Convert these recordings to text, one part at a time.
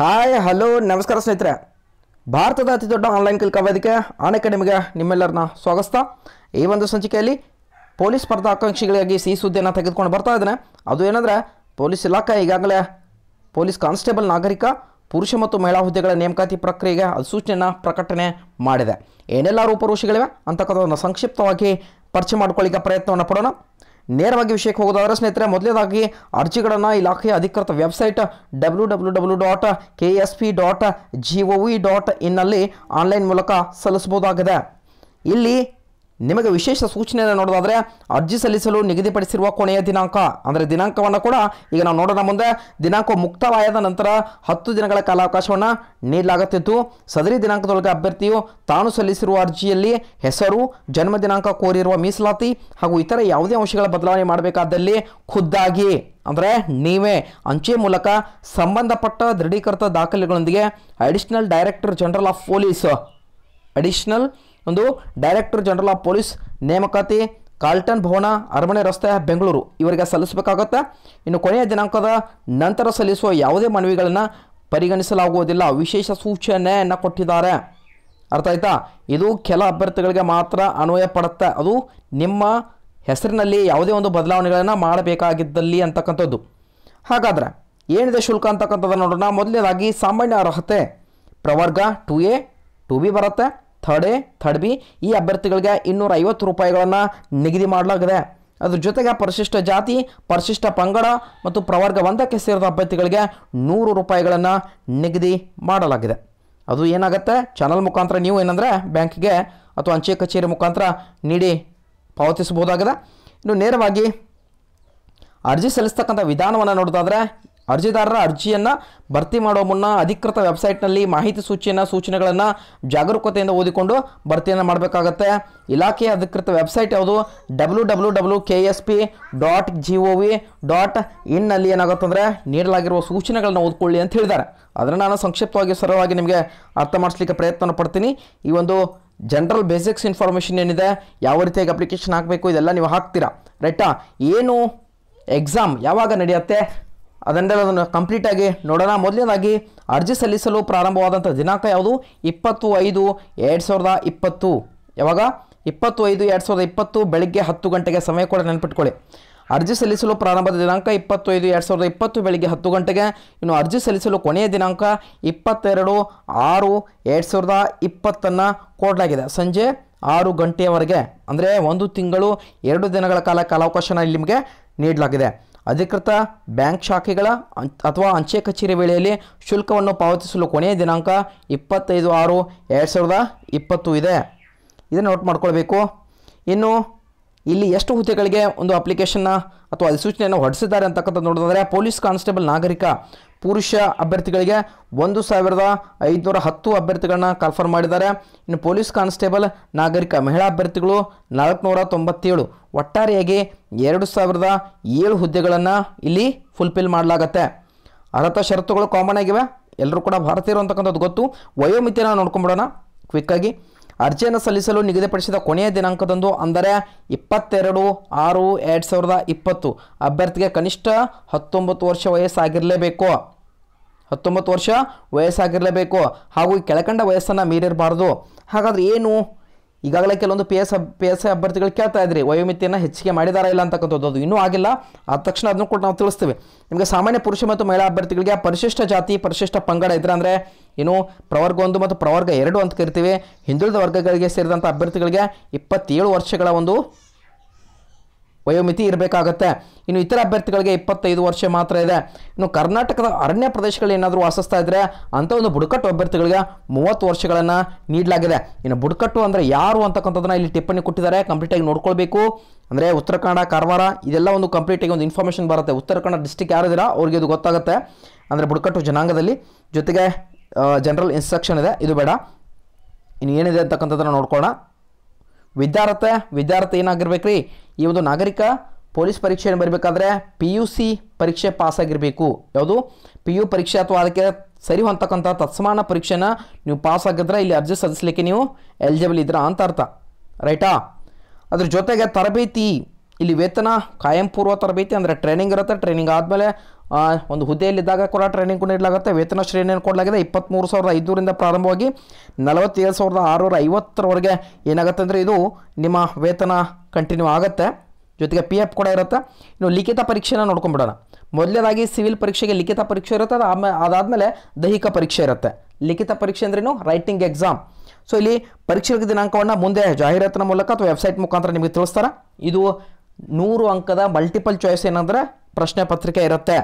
hi hello ನಮಸ್ಕಾರ ಸ್ನೇಹಿತರೆ ಭಾರತದ ಅತಿ ದೊಡ್ಡ ಆನ್ಲೈನ್ ಕಲಿಕಾ ವೇದಿಕೆ ಅಕಾಡೆಮಿಗೆ ನಿಮ್ಮೆಲ್ಲರನ್ನ ಸ್ವಾಗತ ಈ ಒಂದು ಸಂಚಿಕೆಯಲ್ಲಿ ಪೊಲೀಸ್ ಸ್ಪರ್ಧಾಕಾಂಕ್ಷಿಗಳಿಗಾಗಿ ಸಿಹಿ ಸುದ್ದಿಯನ್ನು ತೆಗೆದುಕೊಂಡು ಬರ್ತಾ ಇದ್ದೇನೆ ಅದು ಏನಂದರೆ ಪೊಲೀಸ್ ಇಲಾಖೆ ಈಗಾಗಲೇ ಪೊಲೀಸ್ ಕಾನ್ಸ್ಟೇಬಲ್ ನಾಗರಿಕ ಪುರುಷ ಮತ್ತು ಮಹಿಳಾ ಹುದ್ದೆಗಳ ನೇಮಕಾತಿ ಪ್ರಕ್ರಿಯೆಗೆ ಅಧಿಸೂಚನೆಯನ್ನು ಪ್ರಕಟಣೆ ಮಾಡಿದೆ ಏನೆಲ್ಲ ರೂಪರೋಷಿಗಳಿವೆ ಅಂತಕ್ಕಂಥದ್ದನ್ನು ಸಂಕ್ಷಿಪ್ತವಾಗಿ ಪರಿಚಯ ಮಾಡ್ಕೊಳ್ಳಿಕ್ಕೆ ಪ್ರಯತ್ನವನ್ನು ಪಡೋಣ ನೇರವಾಗಿ ವಿಷಯಕ್ಕೆ ಹೋಗೋದಾದರೆ ಸ್ನೇಹಿತರೆ ಮೊದಲನೇದಾಗಿ ಅರ್ಜಿಗಳನ್ನು ಇಲಾಖೆಯ ಅಧಿಕೃತ website W W W dot K S P dot G O V dot ಇನ್ನಲ್ಲಿ ಆನ್ಲೈನ್ ಮೂಲಕ ಸಲ್ಲಿಸಬಹುದಾಗಿದೆ ಇಲ್ಲಿ ನಿಮಗೆ ವಿಶೇಷ ಸೂಚನೆಯನ್ನು ನೋಡೋದಾದರೆ ಅರ್ಜಿ ಸಲ್ಲಿಸಲು ನಿಗದಿಪಡಿಸಿರುವ ಕೊನೆಯ ದಿನಾಂಕ ಅಂದರೆ ದಿನಾಂಕವನ್ನು ಕೂಡ ಈಗ ನಾವು ನೋಡೋಣ ಮುಂದೆ ದಿನಾಂಕ ಮುಕ್ತವಾಯದ ನಂತರ ಹತ್ತು ದಿನಗಳ ಕಾಲಾವಕಾಶವನ್ನು ನೀಡಲಾಗುತ್ತಿತ್ತು ಸದರಿ ದಿನಾಂಕದೊಳಗೆ ಅಭ್ಯರ್ಥಿಯು ತಾನು ಸಲ್ಲಿಸಿರುವ ಅರ್ಜಿಯಲ್ಲಿ ಹೆಸರು ಜನ್ಮ ದಿನಾಂಕ ಕೋರಿರುವ ಮೀಸಲಾತಿ ಹಾಗೂ ಇತರ ಯಾವುದೇ ಅಂಶಗಳ ಬದಲಾವಣೆ ಮಾಡಬೇಕಾದಲ್ಲಿ ಖುದ್ದಾಗಿ ಅಂದರೆ ನೀವೇ ಅಂಚೆ ಮೂಲಕ ಸಂಬಂಧಪಟ್ಟ ದೃಢೀಕೃತ ದಾಖಲೆಗಳೊಂದಿಗೆ additional director general of police additional ಒಂದು ಡೈರೆಕ್ಟರ್ ಜನರಲ್ ಆಫ್ ಪೊಲೀಸ್ ನೇಮಕಾತಿ ಕಾಲ್ಟನ್ ಭವನ ಅರಮನೆ ರಸ್ತೆ ಬೆಂಗಳೂರು ಇವರಿಗೆ ಸಲ್ಲಿಸಬೇಕಾಗತ್ತೆ ಇನ್ನು ಕೊನೆಯ ದಿನಾಂಕದ ನಂತರ ಸಲ್ಲಿಸುವ ಯಾವುದೇ ಮನವಿಗಳನ್ನು ಪರಿಗಣಿಸಲಾಗುವುದಿಲ್ಲ ವಿಶೇಷ ಸೂಚನೆಯನ್ನು ಕೊಟ್ಟಿದ್ದಾರೆ ಅರ್ಥ ಆಯ್ತಾ ಇದು ಕೆಲ ಅಭ್ಯರ್ಥಿಗಳಿಗೆ ಮಾತ್ರ ಅನ್ವಯ ಪಡುತ್ತೆ ಅದು ನಿಮ್ಮ ಹೆಸರಿನಲ್ಲಿ ಯಾವುದೇ ಒಂದು ಬದಲಾವಣೆಗಳನ್ನು ಮಾಡಬೇಕಾಗಿದ್ದಲ್ಲಿ ಅಂತಕ್ಕಂಥದ್ದು ಹಾಗಾದರೆ ಏನಿದೆ ಶುಲ್ಕ ಅಂತಕ್ಕಂಥದ್ದು ನೋಡೋಣ ಮೊದಲನೇದಾಗಿ ಸಾಮಾನ್ಯ ಅರ್ಹತೆ ಪ್ರವರ್ಗ ಟು ಎ ಟು ಬಿ ಬರುತ್ತೆ ಥರ್ಡ್ ಎ ಥರ್ಡ್ ಬಿ ಈ ಅಭ್ಯರ್ಥಿಗಳಿಗೆ ಇನ್ನೂರ ಐವತ್ತು ರೂಪಾಯಿಗಳನ್ನು ನಿಗದಿ ಮಾಡಲಾಗಿದೆ ಅದ್ರ ಜೊತೆಗೆ ಪರಿಶಿಷ್ಟ ಜಾತಿ ಪರಿಶಿಷ್ಟ ಪಂಗಡ ಮತ್ತು ಪ್ರವರ್ಗ ಒಂದಕ್ಕೆ ಸೇರಿದ ಅಭ್ಯರ್ಥಿಗಳಿಗೆ ನೂರು ರೂಪಾಯಿಗಳನ್ನು ನಿಗದಿ ಮಾಡಲಾಗಿದೆ ಅದು ಏನಾಗುತ್ತೆ ಚಾನಲ್ ಮುಖಾಂತರ ನೀವು ಏನಂದರೆ ಬ್ಯಾಂಕಿಗೆ ಅಥವಾ ಅಂಚೆ ಕಚೇರಿ ಮುಖಾಂತರ ನೀಡಿ ಪಾವತಿಸಬಹುದಾಗಿದೆ ಇನ್ನು ನೇರವಾಗಿ ಅರ್ಜಿ ಸಲ್ಲಿಸ್ತಕ್ಕಂಥ ವಿಧಾನವನ್ನು ನೋಡೋದಾದರೆ ಅರ್ಜಿದಾರರ ಅರ್ಜಿಯನ್ನು ಭರ್ತಿ ಮಾಡುವ ಮುನ್ನ ಅಧಿಕೃತ ವೆಬ್ಸೈಟ್ನಲ್ಲಿ ಮಾಹಿತಿ ಸೂಚಿಯನ್ನು ಸೂಚನೆಗಳನ್ನು ಜಾಗರೂಕತೆಯಿಂದ ಓದಿಕೊಂಡು ಭರ್ತಿಯನ್ನು ಮಾಡಬೇಕಾಗತ್ತೆ ಇಲಾಖೆಯ ಅಧಿಕೃತ ವೆಬ್ಸೈಟ್ ಯಾವುದು W W W K S P dot G O V dot ಇನ್ನಲ್ಲಿ ಅಂದರೆ ನೀಡಲಾಗಿರುವ ಸೂಚನೆಗಳನ್ನು ಓದ್ಕೊಳ್ಳಿ ಅಂತ ಹೇಳಿದ್ದಾರೆ ಅದನ್ನು ನಾನು ಸಂಕ್ಷಿಪ್ತವಾಗಿ ಸರಳವಾಗಿ ನಿಮಗೆ ಅರ್ಥ ಮಾಡಿಸ್ಲಿಕ್ಕೆ ಪ್ರಯತ್ನ ಪಡ್ತೀನಿ ಈ ಒಂದು ಜನರಲ್ ಬೇಸಿಕ್ಸ್ ಇನ್ಫಾರ್ಮೇಷನ್ ಏನಿದೆ ಯಾವ ರೀತಿಯಾಗಿ ಅಪ್ಲಿಕೇಶನ್ ಹಾಕಬೇಕು ಇದೆಲ್ಲ ನೀವು ಹಾಕ್ತೀರಾ ರೈಟಾ ಏನು ಎಕ್ಸಾಮ್ ಯಾವಾಗ ನಡೆಯುತ್ತೆ ಅದನ್ನೆಲ್ಲ ಅದನ್ನು ಕಂಪ್ಲೀಟಾಗಿ ನೋಡೋಣ ಮೊದಲನೇದಾಗಿ ಅರ್ಜಿ ಸಲ್ಲಿಸಲು ಪ್ರಾರಂಭವಾದಂಥ ದಿನಾಂಕ ಯಾವುದು ಇಪ್ಪತ್ತು ಐದು ಎರಡು ಸಾವಿರದ ಇಪ್ಪತ್ತು ಯಾವಾಗ ಇಪ್ಪತ್ತು ಐದು ಎರಡು ಸಾವಿರದ ಇಪ್ಪತ್ತು ಬೆಳಗ್ಗೆ ಹತ್ತು ಗಂಟೆಗೆ ಸಮಯ ಕೂಡ ನೆನಪಿಟ್ಕೊಳ್ಳಿ ಅರ್ಜಿ ಸಲ್ಲಿಸಲು ಪ್ರಾರಂಭದ ದಿನಾಂಕ ಇಪ್ಪತ್ತು ಐದು ಎರಡು ಸಾವಿರದ ಇಪ್ಪತ್ತು ಬೆಳಗ್ಗೆ ಹತ್ತು ಗಂಟೆಗೆ ಇನ್ನು ಅರ್ಜಿ ಸಲ್ಲಿಸಲು ಕೊನೆಯ ದಿನಾಂಕ ಇಪ್ಪತ್ತೆರಡು ಆರು ಎರಡು ಸಾವಿರದ ಇಪ್ಪತ್ತನ್ನು ಕೊಡಲಾಗಿದೆ ಸಂಜೆ ಆರು ಗಂಟೆಯವರೆಗೆ ಅಂದರೆ ಒಂದು ತಿಂಗಳು ಎರಡು ದಿನಗಳ ಕಾಲ ಕಾಲಾವಕಾಶನ ಇಲ್ಲಿ ನಿಮಗೆ ನೀಡಲಾಗಿದೆ ಅಧಿಕೃತ ಬ್ಯಾಂಕ್ ಶಾಖೆಗಳ ಅಥವಾ ಅಂಚೆ ಕಚೇರಿ ವೇಳೆಯಲ್ಲಿ ಶುಲ್ಕವನ್ನು ಪಾವತಿಸಲು ಕೊನೆಯ ದಿನಾಂಕ ಇಪ್ಪತ್ತೈದು ಆರು ಎರಡು ಸಾವಿರದ ಇಪ್ಪತ್ತು ಇದೆ ಇದನ್ನು ನೋಟ್ ಮಾಡ್ಕೊಳ್ಬೇಕು ಇನ್ನು ಇಲ್ಲಿ ಎಷ್ಟು ಹುದ್ದೆಗಳಿಗೆ ಒಂದು ಅಪ್ಲಿಕೇಶನ್ನ ಅಥವಾ ಅಧಿಸೂಚನೆಯನ್ನು ಹೊರಡಿಸಿದ್ದಾರೆ ಅಂತಕ್ಕಂಥದ್ದು ನೋಡೋದಾದರೆ ಪೊಲೀಸ್ ಕಾನ್ಸ್ಟೇಬಲ್ ನಾಗರಿಕ ಪುರುಷ ಅಭ್ಯರ್ಥಿಗಳಿಗೆ ಒಂದು ಸಾವಿರದ ಐದುನೂರ ಹತ್ತು ಅಭ್ಯರ್ಥಿಗಳನ್ನ ಕನ್ಫರ್ಮ್ ಮಾಡಿದ್ದಾರೆ ಇನ್ನು ಪೊಲೀಸ್ ಕಾನ್ಸ್ಟೇಬಲ್ ನಾಗರಿಕ ಮಹಿಳಾ ಅಭ್ಯರ್ಥಿಗಳು ನಾಲ್ಕುನೂರ ತೊಂಬತ್ತೇಳು ಒಟ್ಟಾರೆಯಾಗಿ ಎರಡು ಸಾವಿರದ ಏಳು ಹುದ್ದೆಗಳನ್ನು ಇಲ್ಲಿ ಫುಲ್ಫಿಲ್ ಮಾಡಲಾಗತ್ತೆ ಅರ್ಹತ ಷರತ್ತುಗಳು ಕಾಮನ್ ಆಗಿವೆ ಎಲ್ಲರೂ ಕೂಡ ಭಾರತೀಯರು ಅಂತಕ್ಕಂಥದ್ದು ಗೊತ್ತು ವಯೋಮಿತಿಯನ್ನು ನೋಡ್ಕೊಂಬಿಡೋಣ ಕ್ವಿಕ್ಕಾಗಿ ಅರ್ಜಿಯನ್ನು ಸಲ್ಲಿಸಲು ನಿಗದಿಪಡಿಸಿದ ಕೊನೆಯ ದಿನಾಂಕದಂದು ಅಂದರೆ ಇಪ್ಪತ್ತೆರಡು ಆರು ಎರಡು ಸಾವಿರದ ಇಪ್ಪತ್ತು ಅಭ್ಯರ್ಥಿಗೆ ಕನಿಷ್ಠ ಹತ್ತೊಂಬತ್ತು ವರ್ಷ ವಯಸ್ಸಾಗಿರಲೇಬೇಕು ಹತ್ತೊಂಬತ್ತು ವರ್ಷ ವಯಸ್ಸಾಗಿರಲೇಬೇಕು ಹಾಗೂ ಈ ಕೆಳಕಂಡ ವಯಸ್ಸನ್ನು ಮೀರಿರಬಾರ್ದು ಹಾಗಾದರೆ ಏನು ಈಗಾಗಲೇ ಕೆಲವೊಂದು P S P S I ಅಭ್ಯರ್ಥಿಗಳು ಕೇಳ್ತಾ ಇದ್ರಿ ವಯೋಮಿತಿಯನ್ನು ಹೆಚ್ಚಿಗೆ ಮಾಡಿದಾರ ಇಲ್ಲ ಅಂತಕ್ಕಂಥದ್ದು ಅದು ಇನ್ನೂ ಆಗಿಲ್ಲ ಆದ ತಕ್ಷಣ ಅದನ್ನು ಕೂಡ ನಾವು ತಿಳಿಸ್ತೀವಿ ನಿಮಗೆ ಸಾಮಾನ್ಯ ಪುರುಷ ಮತ್ತು ಮಹಿಳಾ ಅಭ್ಯರ್ಥಿಗಳಿಗೆ ಪರಿಶಿಷ್ಟ ಜಾತಿ ಪರಿಶಿಷ್ಟ ಪಂಗಡ ಇದ್ರೆ ಅಂದರೆ ಇನ್ನು ಪ್ರವರ್ಗ ಒಂದು ಮತ್ತು ಪ್ರವರ್ಗ ಎರಡು ಅಂತ ಕರಿತೀವಿ ಹಿಂದುಳಿದ ವರ್ಗಗಳಿಗೆ ಸೇರಿದಂಥ ಅಭ್ಯರ್ಥಿಗಳಿಗೆ ಇಪ್ಪತ್ತೇಳು ವರ್ಷಗಳ ಒಂದು ವಯೋಮಿತಿ ಇರಬೇಕಾಗತ್ತೆ ಇನ್ನು ಇತರ ಅಭ್ಯರ್ಥಿಗಳಿಗೆ ಇಪ್ಪತ್ತೈದು ವರ್ಷ ಮಾತ್ರ ಇದೆ ಇನ್ನು ಕರ್ನಾಟಕದ ಅರಣ್ಯ ಪ್ರದೇಶಗಳಲ್ಲಿ ಏನಾದರೂ ವಾಸಿಸ್ತಾ ಇದ್ದರೆ ಅಂಥ ಒಂದು ಬುಡಕಟ್ಟು ಅಭ್ಯರ್ಥಿಗಳಿಗೆ ಮೂವತ್ತು ವರ್ಷಗಳನ್ನು ನೀಡಲಾಗಿದೆ ಇನ್ನು ಬುಡಕಟ್ಟು ಅಂದರೆ ಯಾರು ಅಂತಕ್ಕಂಥದ್ದನ್ನು ಇಲ್ಲಿ ಟಿಪ್ಪಣಿ ಕೊಟ್ಟಿದ್ದಾರೆ ಕಂಪ್ಲೀಟಾಗಿ ನೋಡ್ಕೊಳ್ಬೇಕು ಅಂದರೆ ಉತ್ತರ ಕನ್ನಡ ಕಾರವಾರ ಇದೆಲ್ಲ ಒಂದು ಕಂಪ್ಲೀಟಾಗಿ ಒಂದು ಇನ್ಫಾರ್ಮೇಷನ್ ಬರುತ್ತೆ ಉತ್ತರ ಕನ್ನಡ ಡಿಸ್ಟಿಕ್ ಯಾರಿದ್ದೀರಾ ಅವ್ರಿಗೆ ಇದು ಗೊತ್ತಾಗುತ್ತೆ ಅಂದರೆ ಬುಡಕಟ್ಟು ಜನಾಂಗದಲ್ಲಿ ಜೊತೆಗೆ ಜನರಲ್ ಇನ್ಸ್ಟ್ರಕ್ಷನ್ ಇದೆ ಇದು ಬೇಡ ಇನ್ನು ಏನಿದೆ ಅಂತಕ್ಕಂಥದ್ದನ್ನು ನೋಡ್ಕೊಳ್ಳೋಣ ವಿದ್ಯಾರ್ಥಿ ವಿದ್ಯಾರ್ಥಿ ಏನಾಗಿರ್ಬೇಕು ರೀ ಈ ಒಂದು ನಾಗರಿಕ ಪೊಲೀಸ್ ಪರೀಕ್ಷೆಯನ್ನು ಬರಬೇಕಾದ್ರೆ ಪಿ ಯು ಸಿ ಪರೀಕ್ಷೆ ಪಾಸಾಗಿರಬೇಕು ಯಾವುದು ಪಿ ಯು ಪರೀಕ್ಷೆ ಅಥವಾ ಅದಕ್ಕೆ ಸರಿ ಹೊಂತಕ್ಕಂಥ ತತ್ಸಮಾನ ಪರೀಕ್ಷೆನ ನೀವು ಪಾಸ್ ಆಗಿದ್ರೆ ಇಲ್ಲಿ ಅರ್ಜಿ ಸಲ್ಲಿಸಲಿಕ್ಕೆ ನೀವು ಎಲಿಜಿಬಲ್ ಇದ್ದೀರಾ ಅಂತ ಅರ್ಥ ರೈಟಾ ಅದ್ರ ಜೊತೆಗೆ ತರಬೇತಿ ಇಲ್ಲಿ ವೇತನ ಕಾಯಂಪೂರ್ವ ತರಬೇತಿ ಅಂದರೆ ಟ್ರೈನಿಂಗ್ ಇರುತ್ತೆ ಟ್ರೈನಿಂಗ್ ಆದಮೇಲೆ ಒಂದು ಹುದ್ದೆಯಲ್ಲಿದ್ದಾಗ ಕೂಡ ಟ್ರೈನಿಂಗ್ ಕೂಡ ನೀಡಲಾಗುತ್ತೆ ವೇತನ ಶ್ರೇಣಿಯನ್ನು ಕೊಡಲಾಗಿದೆ ಇಪ್ಪತ್ತ್ಮೂರು ಸಾವಿರದ ಐದುನೂರಿಂದ ಪ್ರಾರಂಭವಾಗಿ ನಲವತ್ತೇಳು ಸಾವಿರದ ಆರುನೂರ ಐವತ್ತರವರೆಗೆ ಏನಾಗುತ್ತೆ ಅಂದರೆ ಇದು ನಿಮ್ಮ ವೇತನ ಕಂಟಿನ್ಯೂ ಆಗುತ್ತೆ ಜೊತೆಗೆ ಪಿ ಎಫ್ ಕೂಡ ಇರುತ್ತೆ ಇನ್ನು ಲಿಖಿತ ಪರೀಕ್ಷೆನ ನೋಡ್ಕೊಂಡ್ಬಿಡೋಣ ಮೊದಲನೇದಾಗಿ ಸಿವಿಲ್ ಪರೀಕ್ಷೆಗೆ ಲಿಖಿತ ಪರೀಕ್ಷೆ ಇರುತ್ತೆ ಅದು ಆಮೇಲೆ ಅದಾದಮೇಲೆ ದೈಹಿಕ ಪರೀಕ್ಷೆ ಇರುತ್ತೆ ಲಿಖಿತ ಪರೀಕ್ಷೆ ಅಂದ್ರೇನು ರೈಟಿಂಗ್ ಎಕ್ಸಾಮ್ ಸೊ ಇಲ್ಲಿ ಪರೀಕ್ಷೆಗೆ ದಿನಾಂಕವನ್ನು ಮುಂದೆ ಜಾಹೀರಾತಿನ ಮೂಲಕ ಅಥವಾ ವೆಬ್ಸೈಟ್ ಮುಖಾಂತರ ನಿಮಗೆ ತಿಳಿಸ್ತಾರೆ ಇದು ನೂರು ಅಂಕದ ಮಲ್ಟಿಪಲ್ ಚಾಯ್ಸ್ ಏನಂದರೆ ಪ್ರಶ್ನೆ ಪತ್ರಿಕೆ ಇರುತ್ತೆ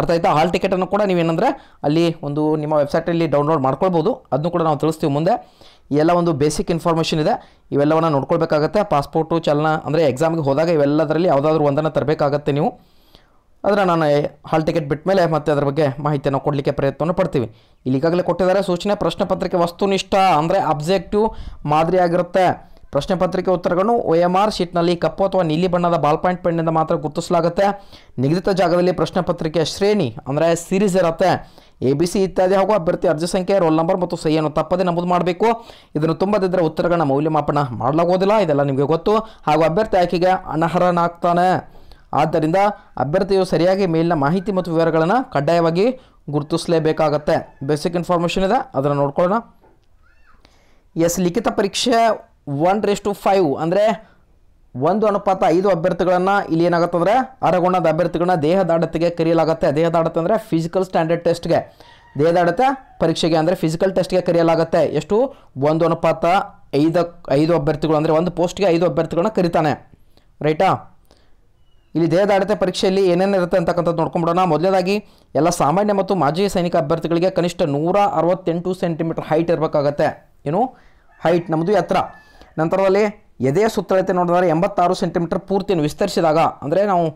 ಅರ್ಥ ಆಯ್ತಾ ಹಾಲ್ ಟಿಕೆಟನ್ನು ಕೂಡ ನೀವೇನಂದರೆ ಅಲ್ಲಿ ಒಂದು ನಿಮ್ಮ ವೆಬ್ಸೈಟಲ್ಲಿ ಡೌನ್ಲೋಡ್ ಮಾಡ್ಕೊಳ್ಬೋದು ಅದನ್ನು ಕೂಡ ನಾವು ತಿಳಿಸ್ತೀವಿ ಮುಂದೆ ಎಲ್ಲ ಒಂದು ಬೇಸಿಕ್ ಇನ್ಫಾರ್ಮೇಷನ್ ಇದೆ ಇವೆಲ್ಲವನ್ನು ನೋಡ್ಕೊಳ್ಬೇಕಾಗತ್ತೆ ಪಾಸ್ಪೋರ್ಟು ಚಲನ ಅಂದರೆ ಎಕ್ಸಾಮ್ಗೆ ಹೋದಾಗ ಇವೆಲ್ಲದರಲ್ಲಿ ಯಾವುದಾದ್ರೂ ಒಂದನ್ನು ತರಬೇಕಾಗತ್ತೆ ನೀವು ಆದರೆ ನಾನು ಹಾಲ್ ಟಿಕೆಟ್ ಬಿಟ್ಟ ಮೇಲೆ ಮತ್ತೆ ಅದರ ಬಗ್ಗೆ ಮಾಹಿತಿಯನ್ನು ಕೊಡಲಿಕ್ಕೆ ಪ್ರಯತ್ನವನ್ನು ಪಡ್ತೀವಿ ಇಲ್ಲಿ ಈಗಾಗಲೇ ಕೊಟ್ಟಿದ್ದಾರೆ ಸೂಚನೆ ಪ್ರಶ್ನೆ ಪತ್ರಿಕೆ ವಸ್ತುನಿಷ್ಠ ಅಂದರೆ ಅಬ್ಜೆಕ್ಟಿವ್ ಮಾದರಿಯಾಗಿರುತ್ತೆ ಪ್ರಶ್ನೆ ಪತ್ರಿಕೆ ಉತ್ತರಗಳನ್ನು ಒ ಎಂ ಆರ್ ಶೀಟ್ನಲ್ಲಿ ಕಪ್ಪು ಅಥವಾ ನೀಲಿ ಬಣ್ಣದ ಬಾಲ್ ಪಾಯಿಂಟ್ ಪೆನ್ನಿಂದ ಮಾತ್ರ ಗುರುತಿಸಲಾಗುತ್ತೆ ನಿಗದಿತ ಜಾಗದಲ್ಲಿ ಪ್ರಶ್ನೆ ಪತ್ರಿಕೆ ಶ್ರೇಣಿ ಅಂದರೆ ಸೀರೀಸ್ ಇರುತ್ತೆ ಎ ಬಿ ಸಿ ಇತ್ಯಾದಿ ಹಾಗೂ ಅಭ್ಯರ್ಥಿ ಅರ್ಜಿ ಸಂಖ್ಯೆ ರೋಲ್ ನಂಬರ್ ಮತ್ತು ಸಹಿಯನ್ನು ತಪ್ಪದೆ ನಮೂದು ಮಾಡಬೇಕು ಇದನ್ನು ತುಂಬದಿದ್ದರೆ ಉತ್ತರಗಳನ್ನ ಮೌಲ್ಯಮಾಪನ ಮಾಡಲಾಗುವುದಿಲ್ಲ ಇದೆಲ್ಲ ನಿಮಗೆ ಗೊತ್ತು ಹಾಗೂ ಅಭ್ಯರ್ಥಿ ಆಯ್ಕೆಗೆ ಅನರ್ಹನಾಗ್ತಾನೆ ಆದ್ದರಿಂದ ಅಭ್ಯರ್ಥಿಯು ಸರಿಯಾಗಿ ಮೇಲಿನ ಮಾಹಿತಿ ಮತ್ತು ವಿವರಗಳನ್ನು ಕಡ್ಡಾಯವಾಗಿ ಗುರುತಿಸಲೇಬೇಕಾಗತ್ತೆ ಬೇಸಿಕ್ ಇನ್ಫಾರ್ಮೇಷನ್ ಇದೆ ಅದನ್ನು ನೋಡ್ಕೊಳ್ಳೋಣ ಎಸ್ ಲಿಖಿತ ಪರೀಕ್ಷೆ ಒನ್ ರೇಸ್ ಟು ಫೈವ್ ಅಂದರೆ ಒಂದು ಅನುಪಾತ ಐದು ಅಭ್ಯರ್ಥಿಗಳನ್ನು ಇಲ್ಲಿ ಏನಾಗುತ್ತೆ ಅಂದರೆ ಅರಗೊಂಡದ ಅಭ್ಯರ್ಥಿಗಳನ್ನ ದೇಹದಾಡತೆಗೆ ಕರೆಯಲಾಗುತ್ತೆ ಆಡತೆ ಅಂದರೆ ಫಿಸಿಕಲ್ ಸ್ಟ್ಯಾಂಡರ್ಡ್ ಟೆಸ್ಟ್ಗೆ ದೇಹದಾಡತೆ ಪರೀಕ್ಷೆಗೆ ಅಂದರೆ ಫಿಸಿಕಲ್ ಟೆಸ್ಟ್ಗೆ ಕರೆಯಲಾಗುತ್ತೆ ಎಷ್ಟು ಒಂದು ಅನುಪಾತ ಐದು ಐದು ಅಭ್ಯರ್ಥಿಗಳು ಅಂದರೆ ಒಂದು ಪೋಸ್ಟ್ಗೆ ಐದು ಅಭ್ಯರ್ಥಿಗಳನ್ನ ಕರೀತಾನೆ ರೈಟಾ ಇಲ್ಲಿ ದೇಹದ ಪರೀಕ್ಷೆಯಲ್ಲಿ ಪರೀಕ್ಷೆಯಲ್ಲಿ ಏನೇನಿರುತ್ತೆ ಅಂತಕ್ಕಂಥದ್ದು ನೋಡ್ಕೊಂಬಿಡೋಣ ಮೊದಲನೇದಾಗಿ ಎಲ್ಲ ಸಾಮಾನ್ಯ ಮತ್ತು ಮಾಜಿ ಸೈನಿಕ ಅಭ್ಯರ್ಥಿಗಳಿಗೆ ಕನಿಷ್ಠ ನೂರ ಅರವತ್ತೆಂಟು ಸೆಂಟಿಮೀಟರ್ ಹೈಟ್ ಇರಬೇಕಾಗತ್ತೆ ಏನು ಹೈಟ್ ನಮ್ಮದು ಎತ್ತರ ನಂತರದಲ್ಲಿ ಎದೆಯ ಸುತ್ತಳತೆ ನೋಡಿದ್ರೆ ಎಂಬತ್ತಾರು ಸೆಂಟಿಮೀಟರ್ ಪೂರ್ತಿಯನ್ನು ವಿಸ್ತರಿಸಿದಾಗ ಅಂದರೆ ನಾವು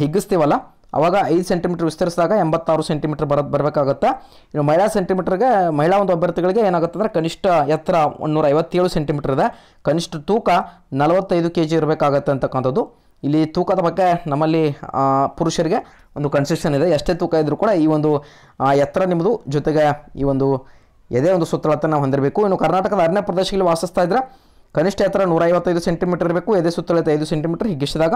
ಹಿಗ್ಗಿಸ್ತೀವಲ್ಲ ಅವಾಗ ಐದು ಸೆಂಟಿಮೀಟರ್ ವಿಸ್ತರಿಸಿದಾಗ ಎಂಬತ್ತಾರು ಸೆಂಟಿಮೀಟರ್ ಬರ ಬರಬೇಕಾಗುತ್ತೆ ಇನ್ನು ಮಹಿಳಾ ಸೆಂಟಿಮೀಟರ್ಗೆ ಮಹಿಳಾ ಒಂದು ಅಭ್ಯರ್ಥಿಗಳಿಗೆ ಏನಾಗುತ್ತೆ ಅಂದರೆ ಕನಿಷ್ಠ ಎತ್ತರ ಒಂದೂರ ಐವತ್ತೇಳು ಸೆಂಟಿಮೀಟರ್ ಇದೆ ಕನಿಷ್ಠ ತೂಕ ನಲವತ್ತೈದು ಕೆ ಜಿ ಇರಬೇಕಾಗತ್ತೆ ಅಂತಕ್ಕಂಥದ್ದು ಇಲ್ಲಿ ತೂಕದ ಬಗ್ಗೆ ನಮ್ಮಲ್ಲಿ ಪುರುಷರಿಗೆ ಒಂದು ಕನ್ಸೆಷನ್ ಇದೆ ಎಷ್ಟೇ ತೂಕ ಇದ್ದರೂ ಕೂಡ ಈ ಒಂದು ಎತ್ತರ ನಿಮ್ಮದು ಜೊತೆಗೆ ಈ ಒಂದು ಎದೆ ಒಂದು ನಾವು ಹೊಂದಿರಬೇಕು ಇನ್ನು ಕರ್ನಾಟಕದ ಅರಣ್ಯ ಪ್ರದೇಶಗಳಲ್ಲಿ ವಾಸಿಸ್ತಾ ಇದ್ರೆ ಕನಿಷ್ಠ ಎತ್ತರ ಐವತ್ತೈದು ಸೆಂಟಿಮೀಟರ್ ಇರಬೇಕು ಎದೆ ಸುತ್ತಳತೆ ಐದು ಸೆಂಟಿಮೀಟರ್ ಹಿಗ್ಗಿಸಿದಾಗ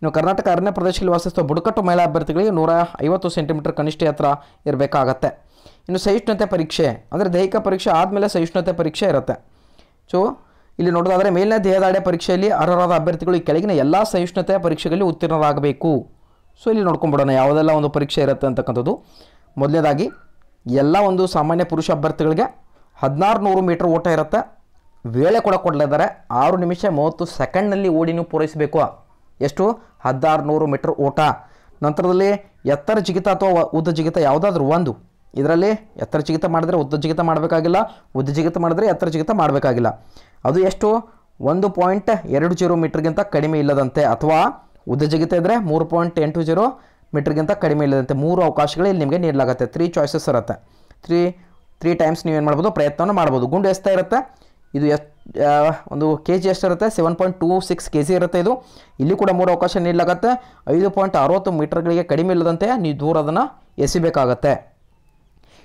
ಇನ್ನು ಕರ್ನಾಟಕ ಅರಣ್ಯ ಪ್ರದೇಶದಲ್ಲಿ ವಾಸಿಸುವ ಬುಡಕಟ್ಟು ಮಹಿಳಾ ಅಭ್ಯರ್ಥಿಗಳಿಗೆ ನೂರ ಐವತ್ತು ಸೆಂಟಿಮೀಟರ್ ಕನಿಷ್ಠ ಎತ್ತರ ಇರಬೇಕಾಗತ್ತೆ ಇನ್ನು ಸಹಿಷ್ಣುತೆ ಪರೀಕ್ಷೆ ಅಂದರೆ ದೈಹಿಕ ಪರೀಕ್ಷೆ ಆದಮೇಲೆ ಸಹಿಷ್ಣುತೆ ಪರೀಕ್ಷೆ ಇರುತ್ತೆ ಸೊ ಇಲ್ಲಿ ನೋಡೋದಾದರೆ ಮೇಲಿನ ದೇಹದಾಡೆ ಪರೀಕ್ಷೆಯಲ್ಲಿ ಅರ್ಹರಾದ ಅಭ್ಯರ್ಥಿಗಳು ಈ ಕೆಳಗಿನ ಎಲ್ಲ ಸಹಿಷ್ಣುತೆ ಪರೀಕ್ಷೆಗಳಲ್ಲಿ ಉತ್ತೀರ್ಣರಾಗಬೇಕು ಸೊ ಇಲ್ಲಿ ನೋಡ್ಕೊಂಬಿಡೋಣ ಯಾವುದೆಲ್ಲ ಒಂದು ಪರೀಕ್ಷೆ ಇರುತ್ತೆ ಅಂತಕ್ಕಂಥದ್ದು ಮೊದಲನೇದಾಗಿ ಎಲ್ಲ ಒಂದು ಸಾಮಾನ್ಯ ಪುರುಷ ಅಭ್ಯರ್ಥಿಗಳಿಗೆ ಹದಿನಾರು ನೂರು ಮೀಟರ್ ಓಟ ಇರುತ್ತೆ ವೇಳೆ ಕೂಡ ಕೊಡಲಿದ್ದಾರೆ ಆರು ನಿಮಿಷ ಮೂವತ್ತು ಸೆಕೆಂಡ್ನಲ್ಲಿ ಓಡಿ ನೀವು ಪೂರೈಸಬೇಕು ಎಷ್ಟು ಹದಿನಾರು ಮೀಟರ್ ಓಟ ನಂತರದಲ್ಲಿ ಎತ್ತರ ಜಿಗಿತ ಅಥವಾ ಉದ್ದ ಜಿಗಿತ ಯಾವುದಾದ್ರೂ ಒಂದು ಇದರಲ್ಲಿ ಎತ್ತರ ಜಿಗಿತ ಮಾಡಿದರೆ ಉದ್ದ ಜಿಗಿತ ಮಾಡಬೇಕಾಗಿಲ್ಲ ಉದ್ದ ಜಿಗಿತ ಮಾಡಿದರೆ ಎತ್ತರ ಜಿಗಿತ ಮಾಡಬೇಕಾಗಿಲ್ಲ ಅದು ಎಷ್ಟು ಒಂದು ಪಾಯಿಂಟ್ ಎರಡು ಜೀರೋ ಮೀಟ್ರ್ಗಿಂತ ಕಡಿಮೆ ಇಲ್ಲದಂತೆ ಅಥವಾ ಉದ್ದ ಜಿಗಿತ ಇದ್ದರೆ ಮೂರು ಪಾಯಿಂಟ್ ಎಂಟು ಜೀರೋ ಮೀಟ್ರ್ಗಿಂತ ಕಡಿಮೆ ಇಲ್ಲದಂತೆ ಮೂರು ಅವಕಾಶಗಳು ಇಲ್ಲಿ ನಿಮಗೆ ನೀಡಲಾಗುತ್ತೆ ತ್ರೀ ಚಾಯ್ಸಸ್ ಇರುತ್ತೆ ತ್ರೀ ತ್ರೀ ಟೈಮ್ಸ್ ನೀವೇನು ಮಾಡ್ಬೋದು ಪ್ರಯತ್ನವನ್ನು ಮಾಡ್ಬೋದು ಗುಂಡು ಎಸ್ತಾ ಇರುತ್ತೆ ಇದು ಎಷ್ಟು ಒಂದು ಕೆ ಜಿ ಎಷ್ಟಿರುತ್ತೆ seven point two six K G ಇರುತ್ತೆ ಇದು ಇಲ್ಲಿ ಕೂಡ ಮೂರು ಅವಕಾಶ ನೀಡಲಾಗತ್ತೆ ಐದು ಪಾಯಿಂಟ್ ಅರವತ್ತು ಮೀಟರ್ಗಳಿಗೆ ಕಡಿಮೆ ಇಲ್ಲದಂತೆ ನೀವು ದೂರ ಅದನ್ನು ಎಸಿಬೇಕಾಗತ್ತೆ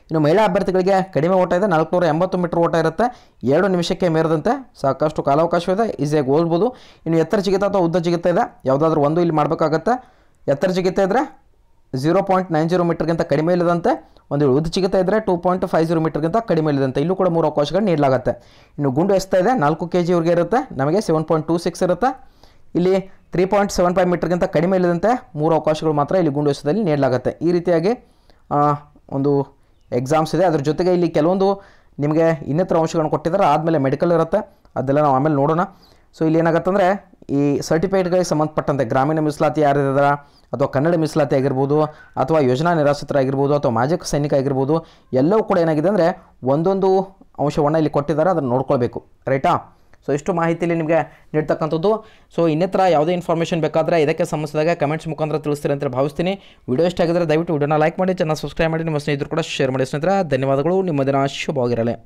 ಇನ್ನು ಮಹಿಳಾ ಅಭ್ಯರ್ಥಿಗಳಿಗೆ ಕಡಿಮೆ ಓಟ ಇದೆ ನಾಲ್ಕುನೂರ ಎಂಬತ್ತು ಮೀಟರ್ ಓಟ ಇರುತ್ತೆ ಎರಡು ನಿಮಿಷಕ್ಕೆ ಮೇರದಂತೆ ಸಾಕಷ್ಟು ಕಾಲಾವಕಾಶವಿದೆ ಈಸಿಯಾಗಿ ಓದ್ಬೋದು ಇನ್ನು ಎತ್ತರ ಜಿಗಿತ ಅಥವಾ ಉದ್ದ ಜಿಗಿತ ಇದೆ ಯಾವುದಾದ್ರೂ ಒಂದು ಇಲ್ಲಿ ಮಾಡಬೇಕಾಗತ್ತೆ ಎತ್ತರ ಜಿಗಿತ ಇದ್ದರೆ ಜೀರೋ ಪಾಯಿಂಟ್ ನೈನ್ ಜೀರೋ ಮೀಟರ್ಗಿಂತ ಕಡಿಮೆ ಇಲ್ಲದಂತೆ ಒಂದು ಉದ್ದು ಚಿಗುತ್ತಾ ಇದ್ದರೆ ಟೂ ಪಾಯಿಂಟ್ ಫೈವ್ ಜೀರೋ ಮೀಟರ್ಗಿಂತ ಕಡಿಮೆ ಇಲ್ಲದಂತೆ ಇಲ್ಲೂ ಕೂಡ ಮೂರು ಅವಕಾಶಗಳು ನೀಡಲಾಗುತ್ತೆ ಇನ್ನು ಗುಂಡು ಎಸ್ತಾ ಇದೆ ನಾಲ್ಕು ಕೆ ಜಿವರೆಗೆ ಇರುತ್ತೆ ನಮಗೆ ಸೆವೆನ್ ಪಾಯಿಂಟ್ ಟೂ ಸಿಕ್ಸ್ ಇರುತ್ತೆ ಇಲ್ಲಿ ತ್ರೀ ಪಾಯಿಂಟ್ ಸೆವೆನ್ ಫೈವ್ ಮೀಟರ್ಗಿಂತ ಕಡಿಮೆ ಇಲ್ಲದಂತೆ ಮೂರು ಅವಕಾಶಗಳು ಮಾತ್ರ ಇಲ್ಲಿ ಗುಂಡು ಎಸೆತದಲ್ಲಿ ನೀಡಲಾಗುತ್ತೆ ಈ ರೀತಿಯಾಗಿ ಒಂದು ಎಕ್ಸಾಮ್ಸ್ ಇದೆ ಅದ್ರ ಜೊತೆಗೆ ಇಲ್ಲಿ ಕೆಲವೊಂದು ನಿಮಗೆ ಇನ್ನಿತರ ಅಂಶಗಳನ್ನು ಕೊಟ್ಟಿದ್ದಾರೆ ಆದಮೇಲೆ ಮೆಡಿಕಲ್ ಇರುತ್ತೆ ಅದೆಲ್ಲ ನಾವು ಆಮೇಲೆ ನೋಡೋಣ ಸೊ ಇಲ್ಲಿ ಏನಾಗುತ್ತೆ ಈ ಸರ್ಟಿಫಿಕೇಟ್ಗಳಿಗೆ ಸಂಬಂಧಪಟ್ಟಂತೆ ಗ್ರಾಮೀಣ ಮೀಸಲಾತಿ ಯಾರಿದಾರ ಅಥವಾ ಕನ್ನಡ ಮೀಸಲಾತಿ ಆಗಿರ್ಬೋದು ಅಥವಾ ಯೋಜನಾ ನಿರಾಶ್ರಿತರಾಗಿರ್ಬೋದು ಅಥವಾ ಮಾಜಿ ಸೈನಿಕ ಆಗಿರ್ಬೋದು ಎಲ್ಲವೂ ಕೂಡ ಏನಾಗಿದೆ ಅಂದರೆ ಒಂದೊಂದು ಅಂಶವನ್ನು ಇಲ್ಲಿ ಕೊಟ್ಟಿದ್ದಾರೆ ಅದನ್ನು ನೋಡ್ಕೊಳ್ಬೇಕು ರೈಟಾ ಸೊ ಇಷ್ಟು ಮಾಹಿತಿಯಲ್ಲಿ ನಿಮಗೆ ನೀಡ್ತಕ್ಕಂಥದ್ದು ಸೊ ಇನ್ನಿತರ ಯಾವುದೇ ಇನ್ಫಾರ್ಮೇಷನ್ ಬೇಕಾದರೆ ಇದಕ್ಕೆ ಸಂಬಂಧಿಸಿದಾಗ ಕಮೆಂಟ್ಸ್ ಮುಖಾಂತರ ತಿಳಿಸ್ತೀರಿ ಅಂತ ಭಾವಿಸ್ತೀನಿ ವಿಡಿಯೋ ಇಷ್ಟ ಆಗಿದ್ರೆ ದಯವಿಟ್ಟು ವಿಡಿಯೋನ ಲೈಕ್ ಮಾಡಿ ಚೆನ್ನಾಗಿ ಸಬ್ಸ್ಕ್ರೈಬ್ ಮಾಡಿ ನಿಮ್ಮ ಸ್ನೇಹಿತರು ಕೂಡ ಶೇರ್ ಮಾಡಿ ಸ್ನೇಹಿತರೆ ಧನ್ಯವಾದಗಳು ನಿಮ್ಮ ದಿನ ಶುಭವಾಗಿರಲಿ